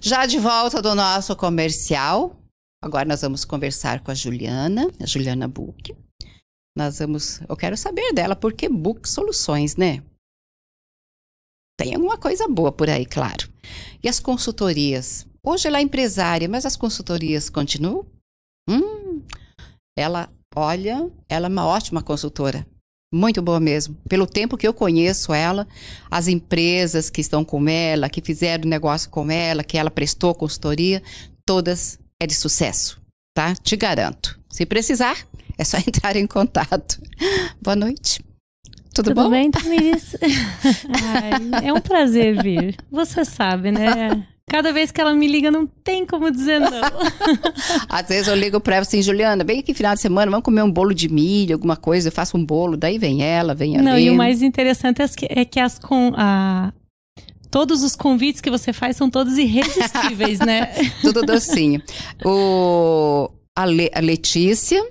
Já de volta do nosso comercial, agora nós vamos conversar com a Juliana, a Juliana Book. Nós vamos, eu quero saber dela, porque Book Soluções, né? Tem alguma coisa boa por aí, claro. E as consultorias? Hoje ela é empresária, mas as consultorias continuam? Hum, ela, olha, ela é uma ótima consultora. Muito boa mesmo. Pelo tempo que eu conheço ela, as empresas que estão com ela, que fizeram negócio com ela, que ela prestou consultoria, todas é de sucesso, tá? Te garanto. Se precisar, é só entrar em contato. Boa noite. Tudo, Tudo bom? bem, Tamires? Ai, é um prazer vir. Você sabe, né? Cada vez que ela me liga, não tem como dizer não. Às vezes eu ligo pra ela assim, Juliana, vem aqui final de semana, vamos comer um bolo de milho, alguma coisa, eu faço um bolo, daí vem ela, vem a Não, e o mais interessante é, é que as com a. Todos os convites que você faz são todos irresistíveis, né? Tudo docinho. O, a, Le, a Letícia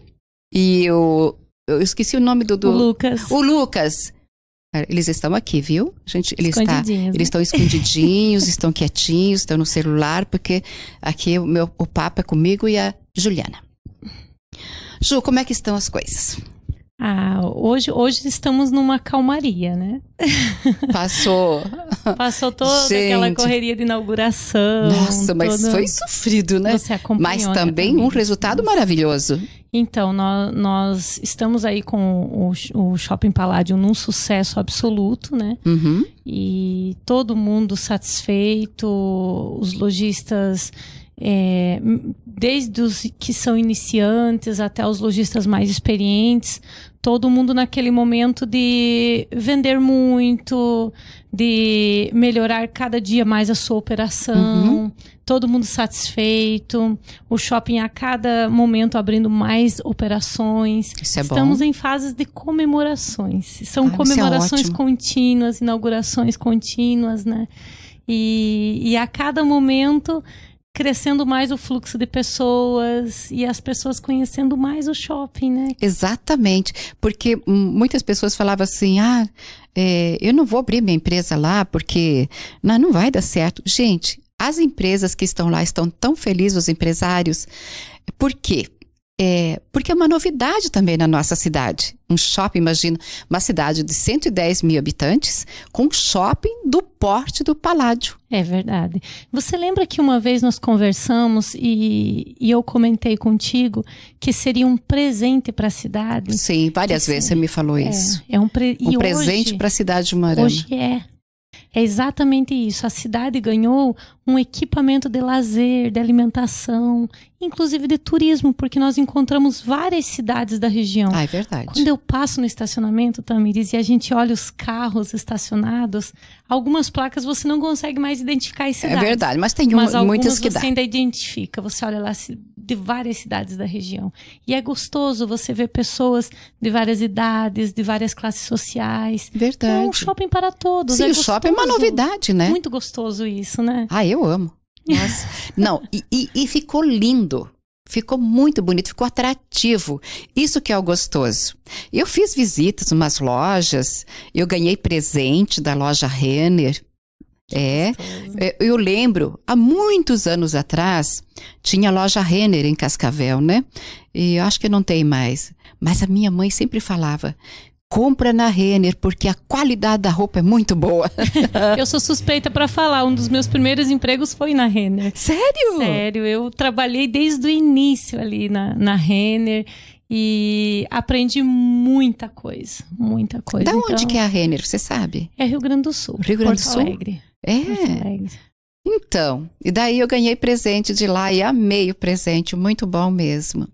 e o eu esqueci o nome do, do... O Lucas. O Lucas. É, eles estão aqui, viu? Gente, está, né? Eles estão escondidinhos, estão quietinhos, estão no celular, porque aqui o, meu, o papo é comigo e a Juliana. Ju, como é que estão as coisas? Ah, hoje, hoje estamos numa calmaria, né? Passou. Passou toda Gente. aquela correria de inauguração. Nossa, mas foi sofrido, né? Você acompanhou. Mas né, também um resultado maravilhoso. Então, nós, nós estamos aí com o, o, Shopping Paládio num sucesso absoluto, né? Uhum. E todo mundo satisfeito, os lojistas... É, desde os que são iniciantes até os lojistas mais experientes, todo mundo naquele momento de vender muito, de melhorar cada dia mais a sua operação, uhum. todo mundo satisfeito, o shopping a cada momento abrindo mais operações. Isso é Estamos bom. em fases de comemorações. São ah, é comemorações é contínuas, inaugurações contínuas, né? E, e a cada momento crescendo mais o fluxo de pessoas e as pessoas conhecendo mais o shopping, né? Exatamente, porque muitas pessoas falavam assim, ah, é, eu não vou abrir minha empresa lá porque não, não vai dar certo. Gente, as empresas que estão lá estão tão felizes, os empresários, por quê? É, porque é uma novidade também na nossa cidade. Um shopping, imagina, uma cidade de 110 mil habitantes, com um shopping do porte do Paládio. É verdade. Você lembra que uma vez nós conversamos e, e eu comentei contigo que seria um presente para a cidade? Sim, várias que, vezes você me falou é, isso. É um, pre um presente para a cidade de Maranhão. Hoje é. É exatamente isso. A cidade ganhou um equipamento de lazer, de alimentação, inclusive de turismo, porque nós encontramos várias cidades da região. Ah, é verdade. Quando eu passo no estacionamento, Tamiris, e a gente olha os carros estacionados, algumas placas você não consegue mais identificar as é cidades. É verdade, mas tem um, mas muitas que dá. você ainda identifica, você olha lá de várias cidades da região. E é gostoso você ver pessoas de várias idades, de várias classes sociais. Verdade. É um shopping para todos. Sim, é o shopping é uma novidade, né? Muito gostoso isso, né? Ah, eu eu amo. Nossa. Não, e, e, e ficou lindo. Ficou muito bonito, ficou atrativo. Isso que é o gostoso. Eu fiz visitas umas lojas, eu ganhei presente da loja Renner. É, é, eu lembro, há muitos anos atrás, tinha a loja Renner em Cascavel, né? E eu acho que não tem mais. Mas a minha mãe sempre falava: compra na Renner, porque a qualidade da roupa é muito boa. eu sou suspeita para falar, um dos meus primeiros empregos foi na Renner. Sério? Sério, eu trabalhei desde o início ali na, na Renner e aprendi muita coisa, muita coisa. Da então, onde que é a Renner, você sabe? É Rio Grande do Sul. Rio Grande do Sul? Alegre. É. Então, e daí eu ganhei presente de lá e amei o presente, muito bom mesmo.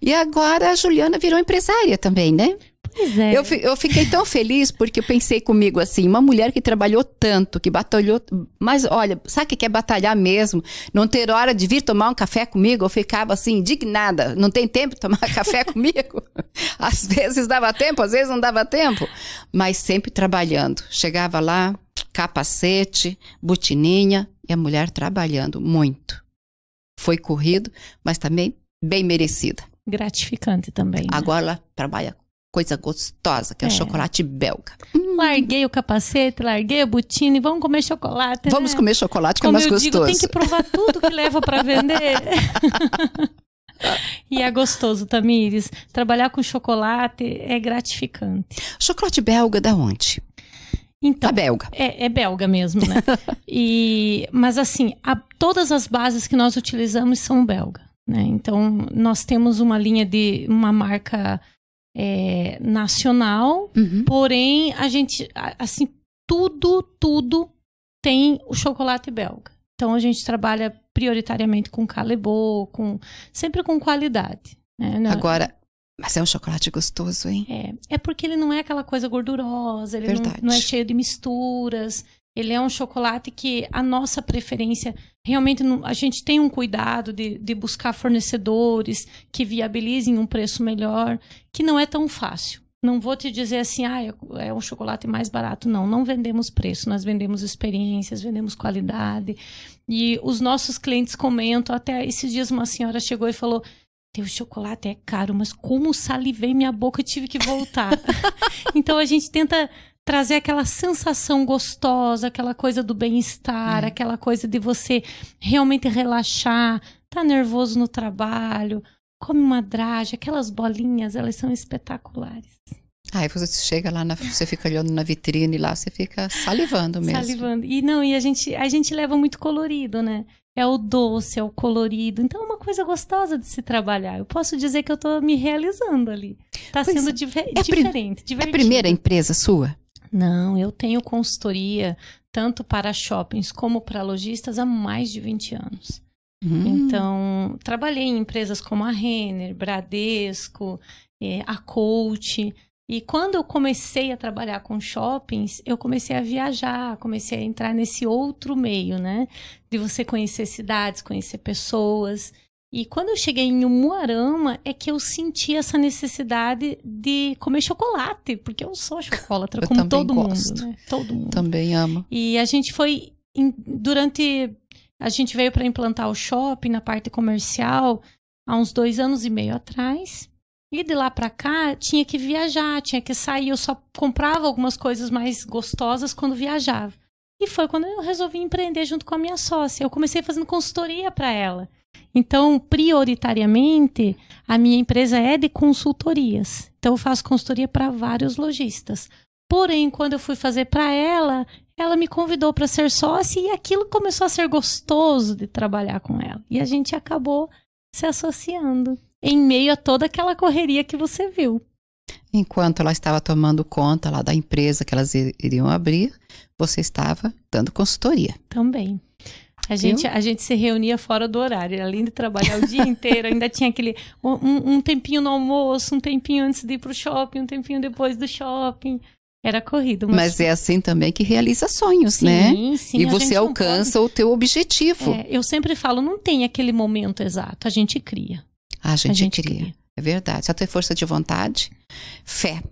E agora a Juliana virou empresária também, né? É. Eu, eu fiquei tão feliz porque eu pensei comigo assim, uma mulher que trabalhou tanto, que batalhou, mas olha, sabe o que é batalhar mesmo? Não ter hora de vir tomar um café comigo, eu ficava assim, indignada, não tem tempo de tomar café comigo? Às vezes dava tempo, às vezes não dava tempo, mas sempre trabalhando. Chegava lá, capacete, botininha e a mulher trabalhando muito. Foi corrido, mas também bem merecida. Gratificante também. Né? Agora ela trabalha coisa gostosa, que é, é. o chocolate belga. Hum. Larguei o capacete, larguei a botina e vamos comer chocolate. Vamos né? comer chocolate, que é Como é mais eu gostoso. Digo, tem que provar tudo que leva para vender. e é gostoso, Tamires. Trabalhar com chocolate é gratificante. Chocolate belga é da onde? Então, a belga. É, é belga mesmo, né? e, mas assim, a, todas as bases que nós utilizamos são belga. Né? Então, nós temos uma linha de uma marca é, nacional, uhum. porém a gente, assim, tudo, tudo tem o chocolate belga. Então a gente trabalha prioritariamente com Calebô, com sempre com qualidade. Né? Agora, mas é um chocolate gostoso, hein? É, é porque ele não é aquela coisa gordurosa, ele não, não, é cheio de misturas. Ele é um chocolate que a nossa preferência realmente não, a gente tem um cuidado de, de buscar fornecedores que viabilizem um preço melhor, que não é tão fácil. Não vou te dizer assim, ah, é um chocolate mais barato. Não, não vendemos preço, nós vendemos experiências, vendemos qualidade. E os nossos clientes comentam, até esses dias uma senhora chegou e falou: teu chocolate é caro, mas como salivei minha boca e tive que voltar. então a gente tenta trazer aquela sensação gostosa, aquela coisa do bem-estar, hum. aquela coisa de você realmente relaxar, tá nervoso no trabalho, come uma draja, aquelas bolinhas, elas são espetaculares. Aí você chega lá, na, você fica olhando na vitrine lá, você fica salivando mesmo. Salivando. E não, e a gente, a gente leva muito colorido, né? É o doce, é o colorido. Então é uma coisa gostosa de se trabalhar. Eu posso dizer que eu estou me realizando ali. Está sendo é. diver, é diferente. É a primeira empresa sua? Não, eu tenho consultoria tanto para shoppings como para lojistas há mais de 20 anos. Hum. Então, trabalhei em empresas como a Renner, Bradesco, é, a Coach. E quando eu comecei a trabalhar com shoppings, eu comecei a viajar, comecei a entrar nesse outro meio, né? De você conhecer cidades, conhecer pessoas. E quando eu cheguei em Umuarama, é que eu senti essa necessidade de comer chocolate, porque eu sou chocolatra, eu como todo gosto. mundo. Né? Todo mundo. Também amo. E a gente foi. Em, durante. A gente veio para implantar o shopping na parte comercial há uns dois anos e meio atrás. E de lá para cá, tinha que viajar, tinha que sair. Eu só comprava algumas coisas mais gostosas quando viajava. E foi quando eu resolvi empreender junto com a minha sócia. Eu comecei fazendo consultoria para ela. Então, prioritariamente, a minha empresa é de consultorias. Então, eu faço consultoria para vários lojistas. Porém, quando eu fui fazer para ela, ela me convidou para ser sócia e aquilo começou a ser gostoso de trabalhar com ela. E a gente acabou se associando em meio a toda aquela correria que você viu. Enquanto ela estava tomando conta lá da empresa que elas iriam abrir, você estava dando consultoria. Também. A gente, a gente se reunia fora do horário, além de trabalhar o dia inteiro, ainda tinha aquele um, um tempinho no almoço, um tempinho antes de ir para o shopping, um tempinho depois do shopping. Era corrido. Mas... mas, é assim também que realiza sonhos, sim, né? Sim, sim. E você alcança pode... o teu objetivo. É, eu sempre falo, não tem aquele momento exato, a gente cria. A gente, a gente cria. cria. É verdade. Só ter força de vontade, fé.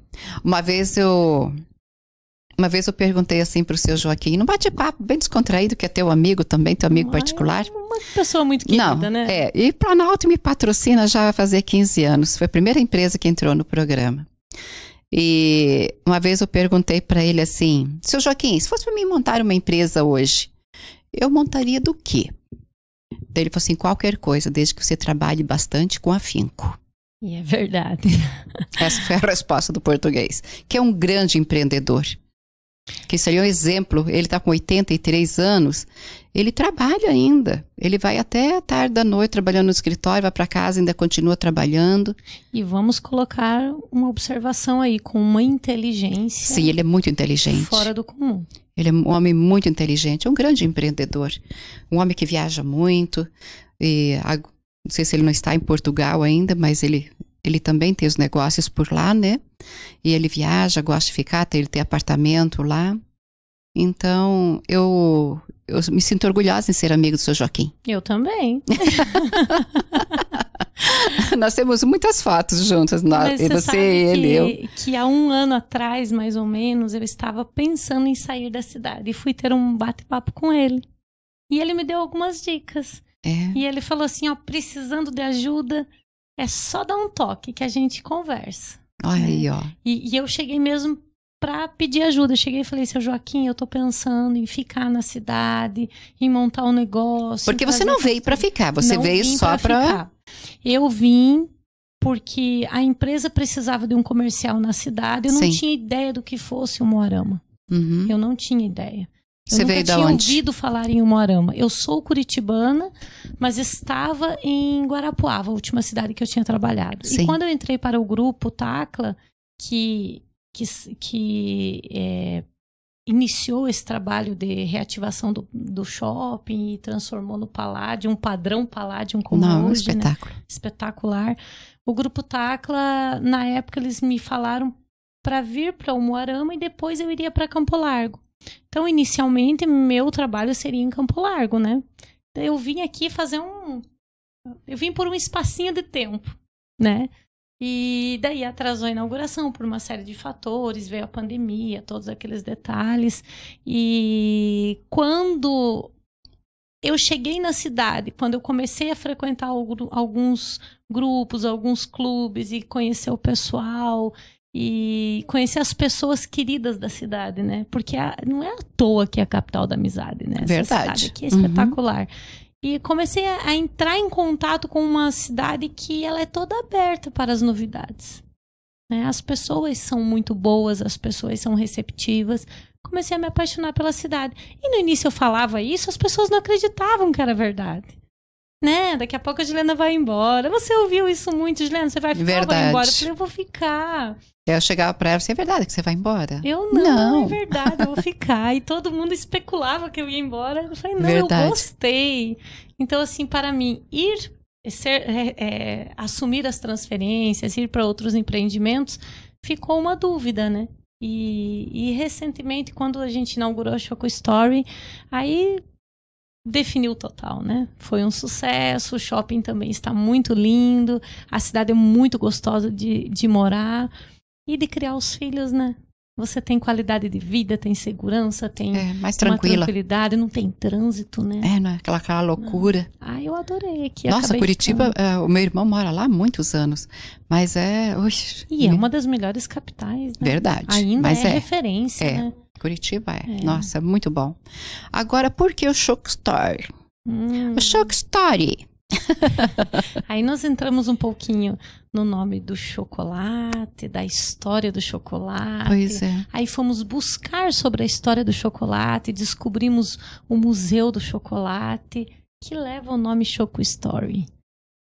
Uma vez eu uma vez eu perguntei assim para o seu Joaquim, num bate-papo bem descontraído, que é teu amigo também, teu amigo ah, particular. uma pessoa muito querida, Não, né? É, e Planalto me patrocina já vai fazer 15 anos. Foi a primeira empresa que entrou no programa. E uma vez eu perguntei para ele assim: Seu Joaquim, se fosse para mim montar uma empresa hoje, eu montaria do quê? ele falou assim: qualquer coisa, desde que você trabalhe bastante com afinco. E é verdade. Essa foi a resposta do português, que é um grande empreendedor que seria é um exemplo, ele está com 83 anos, ele trabalha ainda. Ele vai até a tarde da noite trabalhando no escritório, vai para casa, ainda continua trabalhando. E vamos colocar uma observação aí, com uma inteligência. Sim, ele é muito inteligente. Fora do comum. Ele é um homem muito inteligente, é um grande empreendedor. Um homem que viaja muito. E, não sei se ele não está em Portugal ainda, mas ele ele também tem os negócios por lá, né? E ele viaja, gosta de ficar, ele tem apartamento lá. Então, eu, eu me sinto orgulhosa em ser amiga do seu Joaquim. Eu também. nós temos muitas fotos juntas, nós, você, você ele, que, eu. Que há um ano atrás, mais ou menos, eu estava pensando em sair da cidade e fui ter um bate-papo com ele. E ele me deu algumas dicas. É. E ele falou assim, ó, precisando de ajuda, é só dar um toque que a gente conversa. Olha né? aí, ó. E, e eu cheguei mesmo para pedir ajuda. Eu cheguei e falei, seu assim, Joaquim, eu tô pensando em ficar na cidade, em montar um negócio. Porque você não veio para ficar, você não veio só para. Eu vim porque a empresa precisava de um comercial na cidade. Eu não tinha ideia do que fosse o Moarama. Uhum. Eu não tinha ideia. Eu Você veio da tinha ouvido falar em Umuarama. Eu sou curitibana, mas estava em Guarapuava, a última cidade que eu tinha trabalhado. Sim. E quando eu entrei para o grupo Tacla, que, que, que é, iniciou esse trabalho de reativação do, do, shopping e transformou no Paládio, um padrão Paládio é um Não, hoje, né? espetáculo. Né? espetacular. O grupo Tacla, na época, eles me falaram para vir para o e depois eu iria para Campo Largo. Então, inicialmente, meu trabalho seria em Campo Largo, né? Eu vim aqui fazer um. Eu vim por um espacinho de tempo, né? E daí atrasou a inauguração por uma série de fatores, veio a pandemia, todos aqueles detalhes. E quando eu cheguei na cidade, quando eu comecei a frequentar alguns grupos, alguns clubes e conhecer o pessoal e conhecer as pessoas queridas da cidade, né? Porque a, não é à toa que é a capital da amizade, né? Verdade. Essa cidade aqui é espetacular. Uhum. E comecei a, a, entrar em contato com uma cidade que ela é toda aberta para as novidades. Né? As pessoas são muito boas, as pessoas são receptivas. Comecei a me apaixonar pela cidade. E no início eu falava isso, as pessoas não acreditavam que era verdade né? Daqui a pouco a Juliana vai embora. Você ouviu isso muito, Juliana? Você vai ficar verdade. vai embora? Eu falei, eu vou ficar. Eu chegava pra ela é verdade que você vai embora? Eu não, é não. é verdade, eu vou ficar. E todo mundo especulava que eu ia embora. Eu falei, não, verdade. eu gostei. Então, assim, para mim, ir, ser, é, é, assumir as transferências, ir para outros empreendimentos, ficou uma dúvida, né? E, e, recentemente, quando a gente inaugurou a Choco Story, aí definiu total, né? Foi um sucesso, o shopping também está muito lindo, a cidade é muito gostosa de, de morar e de criar os filhos, né? Você tem qualidade de vida, tem segurança, tem é, mais tranquilidade, não tem trânsito, né? É, não é aquela, aquela loucura. Ah, eu adorei aqui. Nossa, Curitiba, é, o meu irmão mora lá há muitos anos, mas é... Oxe, e é uma das melhores capitais, né? Verdade. Ainda mas é, é referência, é. né? Curitiba é. é. Nossa, muito bom. Agora, por que o Shock Story? Hum. O Shock Story. Aí nós entramos um pouquinho no nome do chocolate, da história do chocolate. Pois é. Aí fomos buscar sobre a história do chocolate, descobrimos o Museu do Chocolate, que leva o nome Choco Story.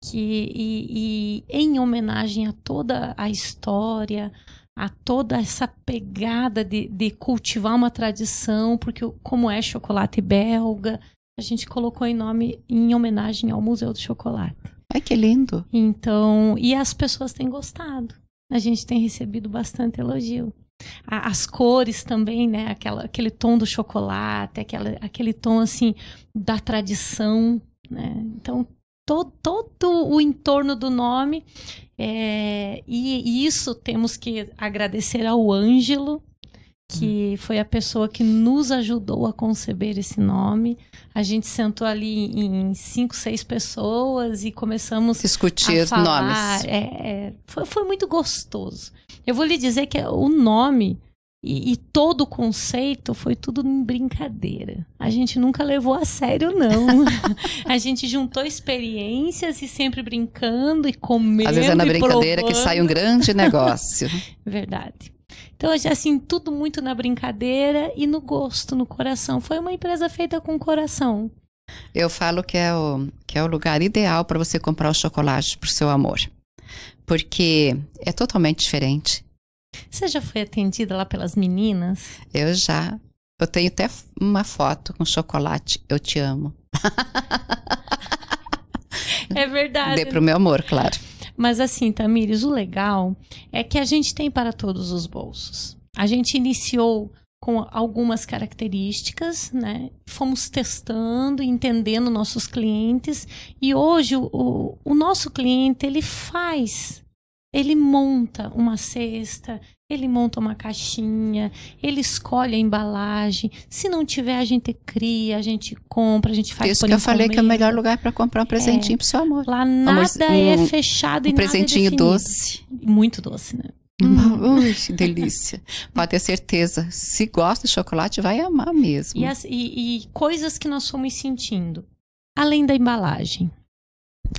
Que, e, e em homenagem a toda a história, a toda essa pegada de, de cultivar uma tradição, porque como é chocolate belga, a gente colocou em nome em homenagem ao Museu do Chocolate. Ai, que lindo! Então, e as pessoas têm gostado. A gente tem recebido bastante elogio. As cores também, né? Aquela, aquele tom do chocolate, aquela, aquele tom assim da tradição, né? Então, todo o entorno do nome é, e isso temos que agradecer ao Ângelo, que hum. foi a pessoa que nos ajudou a conceber esse nome. A gente sentou ali em cinco, seis pessoas e começamos discutir a falar. nomes. É, é, foi, foi muito gostoso. Eu vou lhe dizer que é, o nome e, e, todo o conceito foi tudo em brincadeira. A gente nunca levou a sério, não. a gente juntou experiências e sempre brincando e comendo. Às vezes é na brincadeira que sai um grande negócio. Verdade. Então, assim, tudo muito na brincadeira e no gosto, no coração. Foi uma empresa feita com coração. Eu falo que é o, que é o lugar ideal para você comprar o chocolate para o seu amor. Porque é totalmente diferente você já foi atendida lá pelas meninas? Eu já. Eu tenho até uma foto com chocolate. Eu te amo. É verdade. Dê pro meu amor, claro. Mas assim, Tamires, o legal é que a gente tem para todos os bolsos. A gente iniciou com algumas características, né? Fomos testando, entendendo nossos clientes e hoje o, o nosso cliente ele faz ele monta uma cesta, ele monta uma caixinha, ele escolhe a embalagem. Se não tiver, a gente cria, a gente compra, a gente faz Isso que eu falei que é o melhor lugar para comprar um é. presentinho é. pro seu amor. Lá nada um, é fechado um e presentinho é doce. Muito doce, né? Hum. Ui, delícia. Pode ter certeza. Se gosta de chocolate, vai amar mesmo. E, as, e, e coisas que nós fomos sentindo. Além da embalagem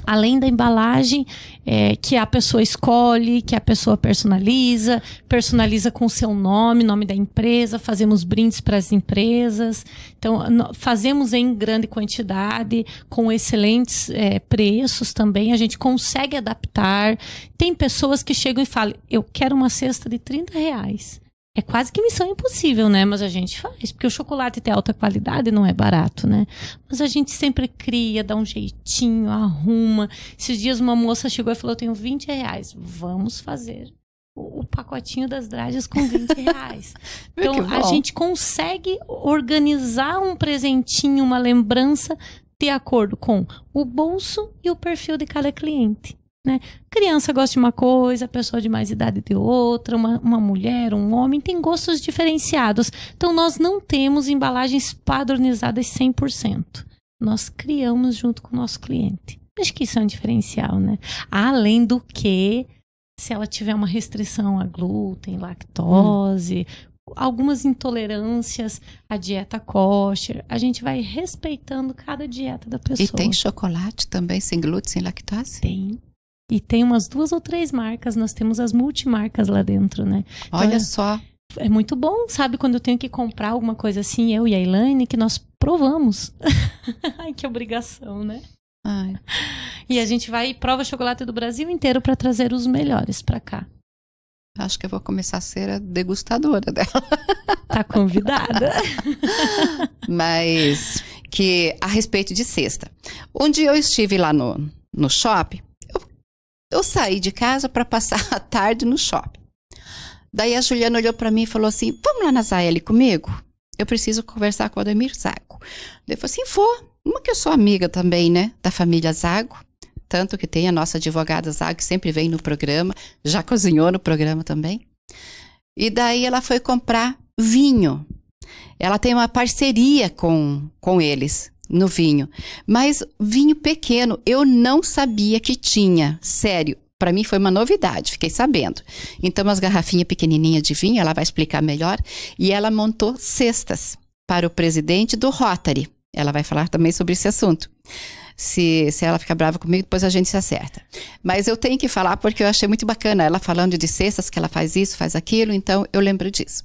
além da embalagem é, que a pessoa escolhe, que a pessoa personaliza, personaliza com seu nome, nome da empresa, fazemos brindes para as empresas, então fazemos em grande quantidade, com excelentes é, preços também, a gente consegue adaptar. Tem pessoas que chegam e falam, eu quero uma cesta de 30 reais é quase que missão impossível, né? Mas a gente faz, porque o chocolate tem alta qualidade não é barato, né? Mas a gente sempre cria, dá um jeitinho, arruma. Esses dias uma moça chegou e falou: tenho 20 reais, vamos fazer o pacotinho das dragas com 20 reais. então, a gente consegue organizar um presentinho, uma lembrança, de acordo com o bolso e o perfil de cada cliente. Né? Criança gosta de uma coisa, pessoa de mais idade de outra, uma, uma mulher, um homem, tem gostos diferenciados. Então, nós não temos embalagens padronizadas 100%. Nós criamos junto com o nosso cliente. Acho que isso é um diferencial, né? Além do que, se ela tiver uma restrição a glúten, lactose, hum. algumas intolerâncias à dieta kosher, a gente vai respeitando cada dieta da pessoa. E tem chocolate também sem glúten, sem lactose? Tem. E tem umas duas ou três marcas, nós temos as multimarcas lá dentro, né? Então, Olha é só. É muito bom, sabe, quando eu tenho que comprar alguma coisa assim, eu e a Elaine, que nós provamos. Ai, que obrigação, né? Ai. E a gente vai e prova chocolate do Brasil inteiro para trazer os melhores para cá. Acho que eu vou começar a ser a degustadora dela. Tá convidada. Mas que a respeito de cesta. Um dia eu estive lá no, no shopping eu saí de casa para passar a tarde no shopping. Daí a Juliana olhou para mim e falou assim: Vamos lá na Zaeli comigo? Eu preciso conversar com o Ademir Zago. Eu falei assim: Vou. Uma que eu sou amiga também, né? Da família Zago. Tanto que tem a nossa advogada Zago, que sempre vem no programa, já cozinhou no programa também. E daí ela foi comprar vinho. Ela tem uma parceria com, com eles no vinho. Mas vinho pequeno, eu não sabia que tinha, sério. Para mim foi uma novidade, fiquei sabendo. Então, as garrafinhas pequenininhas de vinho, ela vai explicar melhor. E ela montou cestas para o presidente do Rotary. Ela vai falar também sobre esse assunto. Se, se ela ficar brava comigo, depois a gente se acerta. Mas eu tenho que falar porque eu achei muito bacana ela falando de cestas, que ela faz isso, faz aquilo, então eu lembro disso.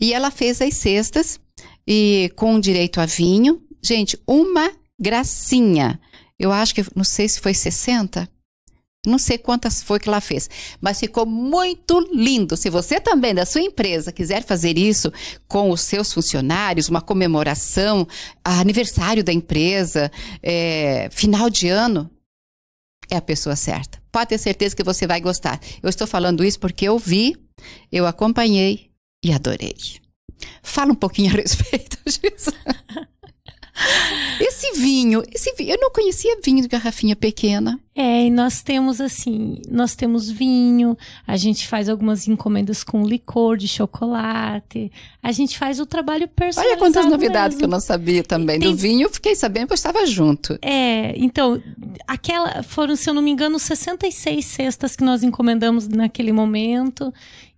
E ela fez as cestas e com direito a vinho, Gente, uma gracinha. Eu acho que, não sei se foi 60. Não sei quantas foi que ela fez, mas ficou muito lindo. Se você também da sua empresa quiser fazer isso com os seus funcionários, uma comemoração, ah, aniversário da empresa, é, final de ano, é a pessoa certa. Pode ter certeza que você vai gostar. Eu estou falando isso porque eu vi, eu acompanhei e adorei. Fala um pouquinho a respeito disso. Esse vinho, esse vinho, eu não conhecia vinho de garrafinha pequena. É, e nós temos assim, nós temos vinho, a gente faz algumas encomendas com licor de chocolate, a gente faz o trabalho personalizado. Olha quantas novidades mesmo. que eu não sabia também Tem... do vinho, fiquei sabendo que eu estava junto. É, então, aquela foram, se eu não me engano, 66 cestas que nós encomendamos naquele momento.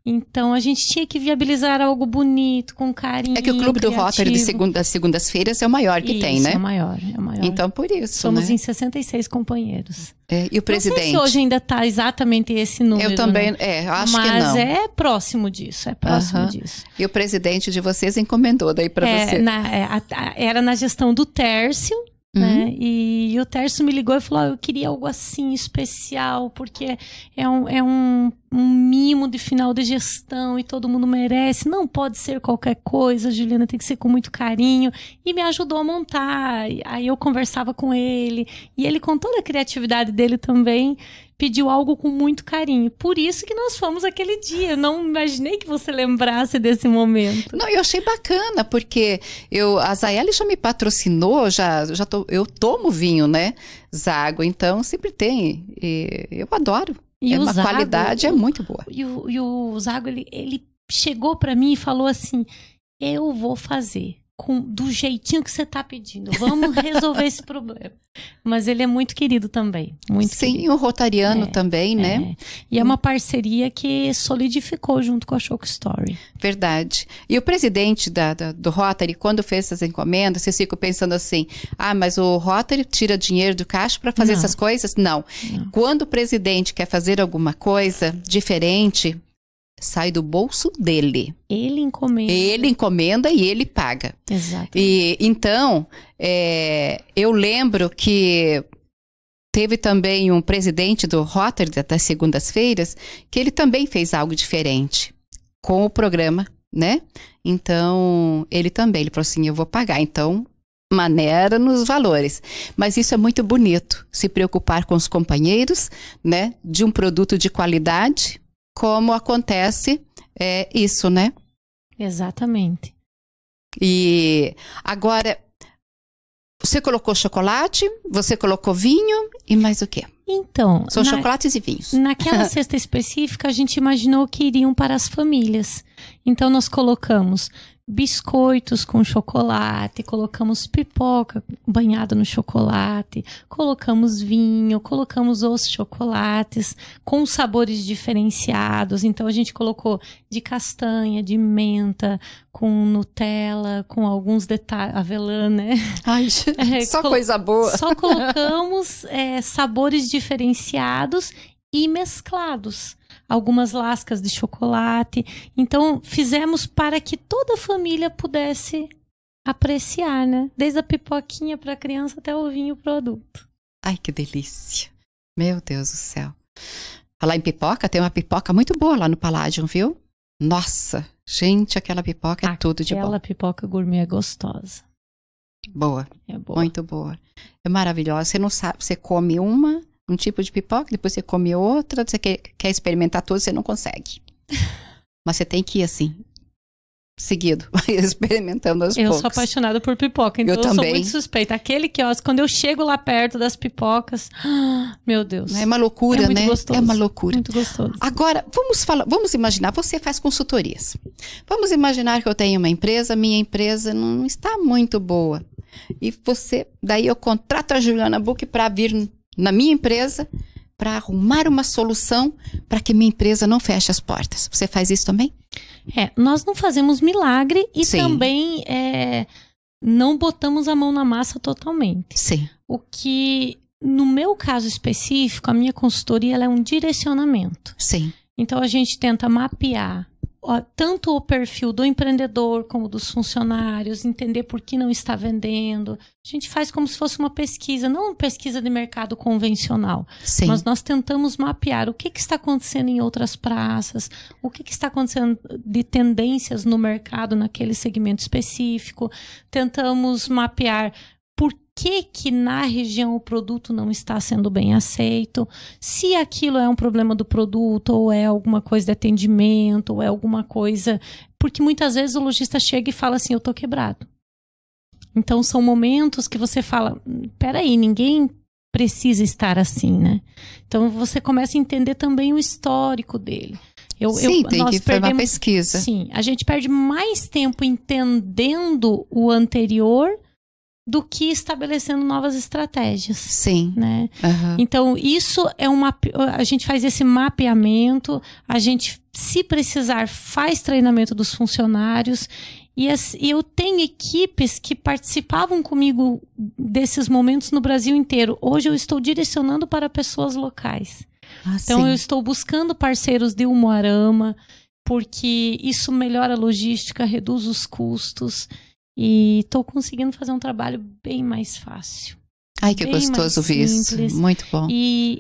Então a gente tinha que viabilizar algo bonito, com carinho. É que o clube criativo. do Rotary de segunda, das segundas-feiras é o maior que isso, tem, né? É o maior, é o maior. Então por isso. Somos né? em 66 companheiros. É, e o presidente? Não sei se hoje ainda está exatamente esse número. Eu também, né? é, acho Mas que não. Mas é próximo disso, é próximo uh -huh. disso. E o presidente de vocês encomendou daí para é, você? Na, é, era na gestão do Tércio, né? Uhum. Né? E, e, o Tércio me ligou e falou: oh, eu queria algo assim especial, porque é um, é um um mimo de final de gestão e todo mundo merece. Não pode ser qualquer coisa, Juliana, tem que ser com muito carinho. E me ajudou a montar. Aí eu conversava com ele. E ele, com toda a criatividade dele também, pediu algo com muito carinho. Por isso que nós fomos aquele dia. não imaginei que você lembrasse desse momento. Não, eu achei bacana, porque eu, a Zaeli já me patrocinou, já, já tô, eu tomo vinho, né? Zago, então sempre tem. eu adoro. E é Zago, qualidade é muito boa. E o, e o Zago, ele, ele chegou para mim e falou assim: eu vou fazer com, do jeitinho que você está pedindo. Vamos resolver esse problema. Mas ele é muito querido também. Muito Sim, querido. o Rotariano é, também, é. né? E é uma hum. parceria que solidificou junto com a Choco Story. Verdade. E o presidente da, da, do Rotary, quando fez essas encomendas, vocês ficam pensando assim: ah, mas o Rotary tira dinheiro do caixa para fazer Não. essas coisas? Não. Não. Quando o presidente quer fazer alguma coisa diferente, sai do bolso dele. Ele encomenda. Ele encomenda e ele paga. Exato. E então é, eu lembro que teve também um presidente do Rotterdam das segundas-feiras que ele também fez algo diferente com o programa, né? Então ele também ele falou assim, eu vou pagar. Então maneira nos valores. Mas isso é muito bonito, se preocupar com os companheiros, né, de um produto de qualidade, como acontece é, isso, né? Exatamente. E agora, você colocou chocolate, você colocou vinho e mais o quê? Então. São na, chocolates e vinhos. Naquela cesta específica, a gente imaginou que iriam para as famílias. Então, nós colocamos biscoitos com chocolate, colocamos pipoca banhada no chocolate, colocamos vinho, colocamos os chocolates com sabores diferenciados. Então a gente colocou de castanha, de menta, com Nutella, com alguns detalhes, avelã, né? Ai, é, só coisa boa. Só colocamos é, sabores diferenciados e mesclados. Algumas lascas de chocolate. Então, fizemos para que toda a família pudesse apreciar, né? Desde a pipoquinha para a criança até o vinho para o adulto. Ai, que delícia. Meu Deus do céu. Falar em pipoca, tem uma pipoca muito boa lá no Paládio, viu? Nossa, gente, aquela pipoca é aquela tudo de bom. Aquela pipoca gourmet é gostosa. Boa. É boa. Muito boa. É maravilhosa. Você não sabe, você come uma, um tipo de pipoca, depois você come outra, você quer, quer experimentar tudo, você não consegue. Mas você tem que ir assim, seguido, experimentando as Eu sou apaixonada por pipoca, então eu, eu também. sou muito suspeita. Aquele que ó, quando eu chego lá perto das pipocas, meu Deus. É uma loucura, é né? Gostoso. É uma loucura. Muito gostoso. Agora, vamos falar, vamos imaginar, você faz consultorias. Vamos imaginar que eu tenho uma empresa, minha empresa não está muito boa. E você, daí eu contrato a Juliana Book para vir na minha empresa para arrumar uma solução para que minha empresa não feche as portas. Você faz isso também? É, nós não fazemos milagre e Sim. também é, não botamos a mão na massa totalmente. Sim. O que, no meu caso específico, a minha consultoria é um direcionamento. Sim. Então a gente tenta mapear tanto o perfil do empreendedor como dos funcionários, entender por que não está vendendo. A gente faz como se fosse uma pesquisa, não uma pesquisa de mercado convencional. Sim. Mas nós tentamos mapear o que, que está acontecendo em outras praças, o que, que está acontecendo de tendências no mercado naquele segmento específico. Tentamos mapear que que na região o produto não está sendo bem aceito, se aquilo é um problema do produto ou é alguma coisa de atendimento ou é alguma coisa, porque muitas vezes o lojista chega e fala assim, eu tô quebrado. Então são momentos que você fala, peraí, ninguém precisa estar assim, né? Então você começa a entender também o histórico dele. Eu, sim, eu, tem que perdemos, uma pesquisa. Sim, a gente perde mais tempo entendendo o anterior do que estabelecendo novas estratégias. Sim. Né? Uhum. Então, isso é uma. A gente faz esse mapeamento, a gente, se precisar, faz treinamento dos funcionários. E eu tenho equipes que participavam comigo desses momentos no Brasil inteiro. Hoje eu estou direcionando para pessoas locais. Ah, então, sim. eu estou buscando parceiros de Umuarama, porque isso melhora a logística, reduz os custos. E estou conseguindo fazer um trabalho bem mais fácil. Ai, que bem gostoso ouvir isso. Muito bom. E,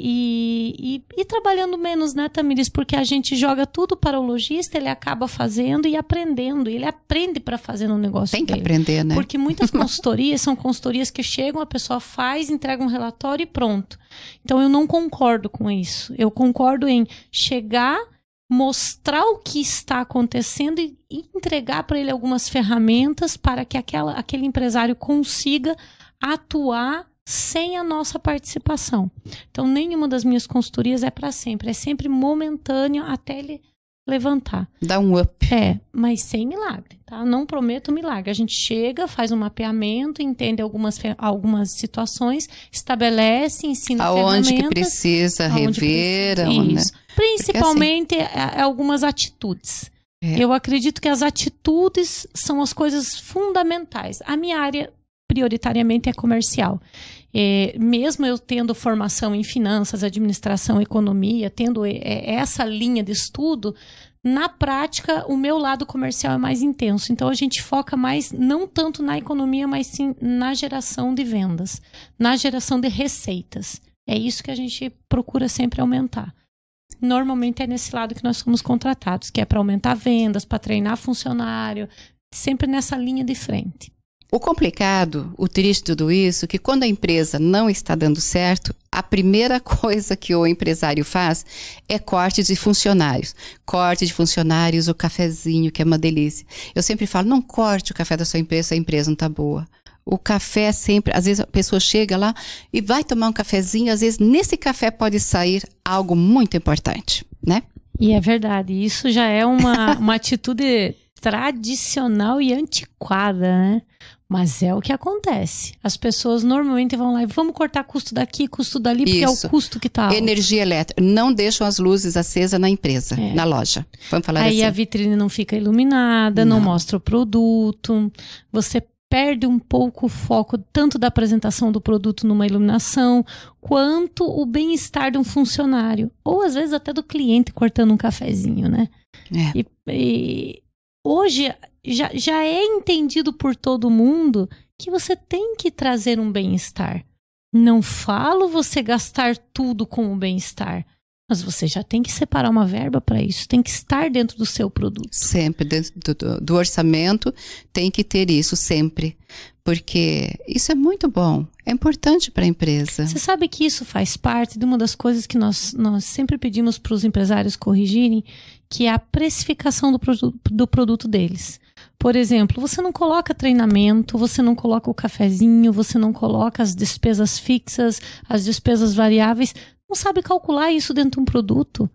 e, e, e, trabalhando menos, né, Tamiris? Porque a gente joga tudo para o lojista, ele acaba fazendo e aprendendo. Ele aprende para fazer no negócio Tem que dele. aprender, né? Porque muitas consultorias são consultorias que chegam, a pessoa faz, entrega um relatório e pronto. Então, eu não concordo com isso. Eu concordo em chegar mostrar o que está acontecendo e entregar para ele algumas ferramentas para que aquela, aquele empresário consiga atuar sem a nossa participação. Então, nenhuma das minhas consultorias é para sempre, é sempre momentâneo até ele levantar. Dá um up. É, mas sem milagre, tá? Não prometo milagre. A gente chega, faz um mapeamento, entende algumas, algumas situações, estabelece, ensina aonde ferramentas. Aonde que precisa aonde rever, precisa, isso. Né? Assim, Principalmente assim... algumas atitudes. É. Eu acredito que as atitudes são as coisas fundamentais. A minha área prioritariamente é comercial. É, mesmo eu tendo formação em finanças, administração, economia, tendo é, essa linha de estudo, na prática o meu lado comercial é mais intenso. Então a gente foca mais não tanto na economia, mas sim na geração de vendas, na geração de receitas. É isso que a gente procura sempre aumentar. Normalmente é nesse lado que nós somos contratados, que é para aumentar vendas, para treinar funcionário, sempre nessa linha de frente. O complicado, o triste de tudo isso, é que quando a empresa não está dando certo, a primeira coisa que o empresário faz é corte de funcionários. Corte de funcionários, o cafezinho, que é uma delícia. Eu sempre falo, não corte o café da sua empresa, a empresa não está boa. O café sempre, às vezes a pessoa chega lá e vai tomar um cafezinho, às vezes nesse café pode sair algo muito importante, né? E é verdade, isso já é uma, uma atitude tradicional e antiquada, né? Mas é o que acontece. As pessoas normalmente vão lá e vamos cortar custo daqui, custo dali, porque Isso. é o custo que está. Energia elétrica. Não deixam as luzes acesas na empresa, é. na loja. Vamos falar Aí assim. a vitrine não fica iluminada, não. não mostra o produto. Você perde um pouco o foco tanto da apresentação do produto numa iluminação, quanto o bem-estar de um funcionário, ou às vezes até do cliente cortando um cafezinho, né? É. E, e hoje já, já é entendido por todo mundo que você tem que trazer um bem-estar. Não falo você gastar tudo com o bem-estar, mas você já tem que separar uma verba para isso, tem que estar dentro do seu produto. Sempre, dentro do, do orçamento, tem que ter isso sempre. Porque isso é muito bom, é importante para a empresa. Você sabe que isso faz parte de uma das coisas que nós, nós sempre pedimos para os empresários corrigirem, que é a precificação do, produ do produto deles. Por exemplo, você não coloca treinamento, você não coloca o cafezinho, você não coloca as despesas fixas, as despesas variáveis, não sabe calcular isso dentro de um produto.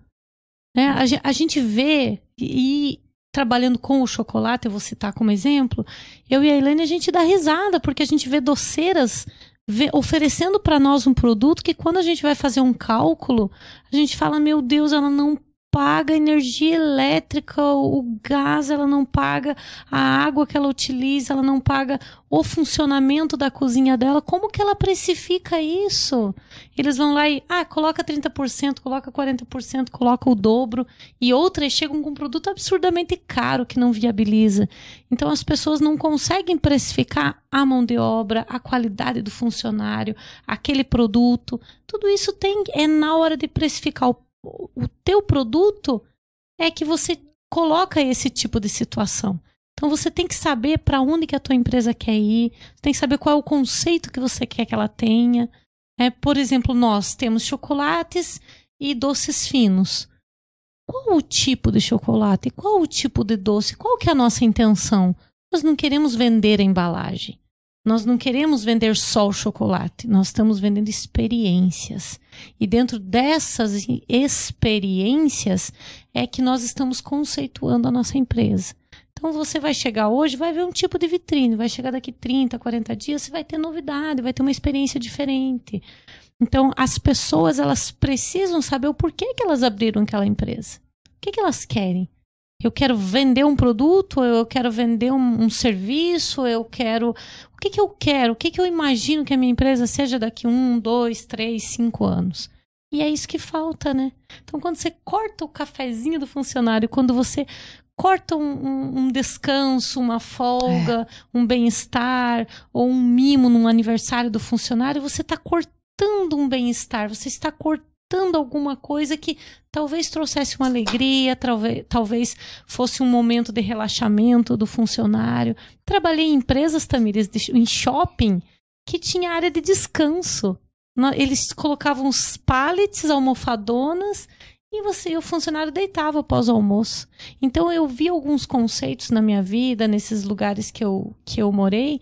né a, a gente vê e, trabalhando com o chocolate, eu vou citar como exemplo, eu e a Helene a gente dá risada porque a gente vê doceiras vê, oferecendo para nós um produto que quando a gente vai fazer um cálculo, a gente fala, meu Deus, ela não paga energia elétrica, o gás, ela não paga a água que ela utiliza, ela não paga o funcionamento da cozinha dela. Como que ela precifica isso? Eles vão lá e, ah, coloca 30%, coloca 40%, coloca o dobro e outras chegam com um produto absurdamente caro que não viabiliza. Então as pessoas não conseguem precificar a mão de obra, a qualidade do funcionário, aquele produto. Tudo isso tem é na hora de precificar o o teu produto é que você coloca esse tipo de situação. Então você tem que saber para onde que a tua empresa quer ir, tem que saber qual é o conceito que você quer que ela tenha. É, por exemplo, nós temos chocolates e doces finos. Qual o tipo de chocolate? Qual o tipo de doce? Qual que é a nossa intenção? Nós não queremos vender a embalagem. Nós não queremos vender só o chocolate, nós estamos vendendo experiências. E dentro dessas experiências é que nós estamos conceituando a nossa empresa. Então você vai chegar hoje, vai ver um tipo de vitrine, vai chegar daqui 30, 40 dias, você vai ter novidade, vai ter uma experiência diferente. Então as pessoas elas precisam saber o porquê que elas abriram aquela empresa. O que, que elas querem? Eu quero vender um produto, eu quero vender um, um serviço, eu quero. O que, que eu quero? O que, que eu imagino que a minha empresa seja daqui um, dois, três, cinco anos? E é isso que falta, né? Então, quando você corta o cafezinho do funcionário, quando você corta um, um, um descanso, uma folga, é. um bem-estar ou um mimo num aniversário do funcionário, você está cortando um bem-estar, você está cortando faltando alguma coisa que talvez trouxesse uma alegria, talvez, talvez fosse um momento de relaxamento do funcionário. Trabalhei em empresas, Tamires, em shopping, que tinha área de descanso. Eles colocavam os pallets, almofadonas, e você, o funcionário deitava após o almoço. Então eu vi alguns conceitos na minha vida, nesses lugares que eu, que eu morei,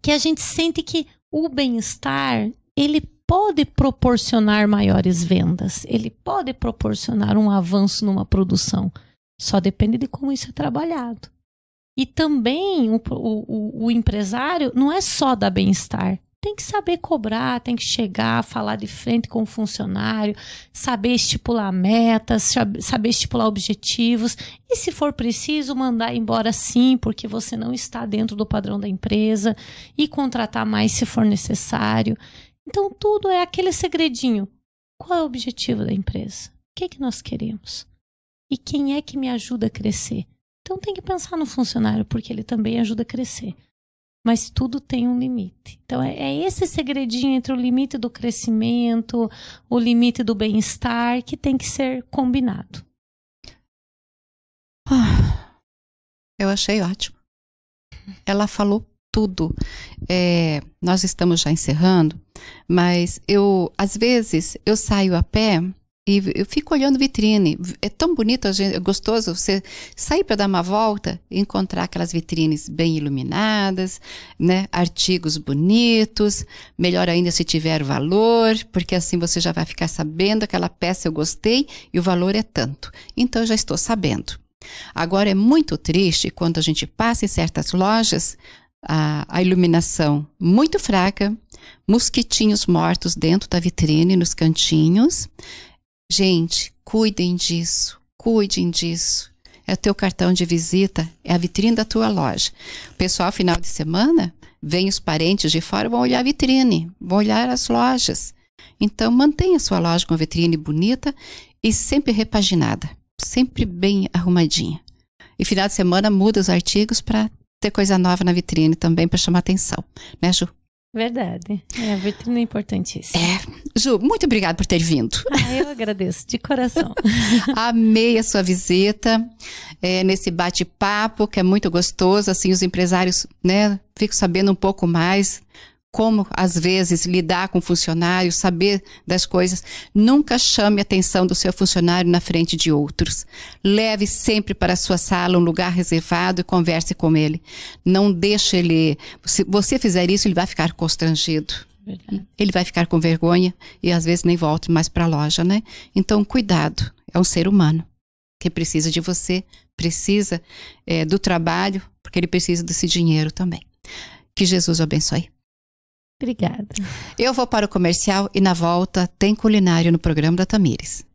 que a gente sente que o bem-estar, ele pode proporcionar maiores vendas, ele pode proporcionar um avanço numa produção. Só depende de como isso é trabalhado. E também o, o, o empresário não é só da bem-estar. Tem que saber cobrar, tem que chegar, falar de frente com o funcionário, saber estipular metas, saber estipular objetivos e, se for preciso, mandar embora sim, porque você não está dentro do padrão da empresa e contratar mais se for necessário. Então tudo é aquele segredinho. Qual é o objetivo da empresa? O que, é que nós queremos? E quem é que me ajuda a crescer? Então tem que pensar no funcionário, porque ele também ajuda a crescer. Mas tudo tem um limite. Então é, é esse segredinho entre o limite do crescimento, o limite do bem-estar, que tem que ser combinado. Ah, eu achei ótimo. Ela falou tudo. É, nós estamos já encerrando, mas eu, às vezes, eu saio a pé e eu fico olhando vitrine. É tão bonito, gente, é gostoso você sair para dar uma volta e encontrar aquelas vitrines bem iluminadas, né? Artigos bonitos. Melhor ainda se tiver valor, porque assim você já vai ficar sabendo aquela peça eu gostei e o valor é tanto. Então eu já estou sabendo. Agora é muito triste quando a gente passa em certas lojas a, a, iluminação muito fraca, mosquitinhos mortos dentro da vitrine, nos cantinhos. Gente, cuidem disso, cuidem disso. É o teu cartão de visita, é a vitrine da tua loja. pessoal, final de semana, vem os parentes de fora, vão olhar a vitrine, vão olhar as lojas. Então, mantenha a sua loja com a vitrine bonita e sempre repaginada, sempre bem arrumadinha. E final de semana muda os artigos para ter coisa nova na vitrine também para chamar atenção, né, Ju? Verdade. É, a vitrine é importantíssima. É. Ju, muito obrigada por ter vindo. Ah, eu agradeço, de coração. Amei a sua visita, é, nesse bate-papo, que é muito gostoso. Assim, os empresários, né, ficam sabendo um pouco mais como às vezes lidar com funcionários, saber das coisas. Nunca chame a atenção do seu funcionário na frente de outros. Leve sempre para a sua sala um lugar reservado e converse com ele. Não deixe ele. Se você fizer isso, ele vai ficar constrangido. Ele vai ficar com vergonha e às vezes nem volta mais para a loja, né? Então, cuidado. É um ser humano que precisa de você, precisa é, do trabalho, porque ele precisa desse dinheiro também. Que Jesus abençoe. Obrigada. Eu vou para o comercial e na volta tem culinário no programa da Tamires.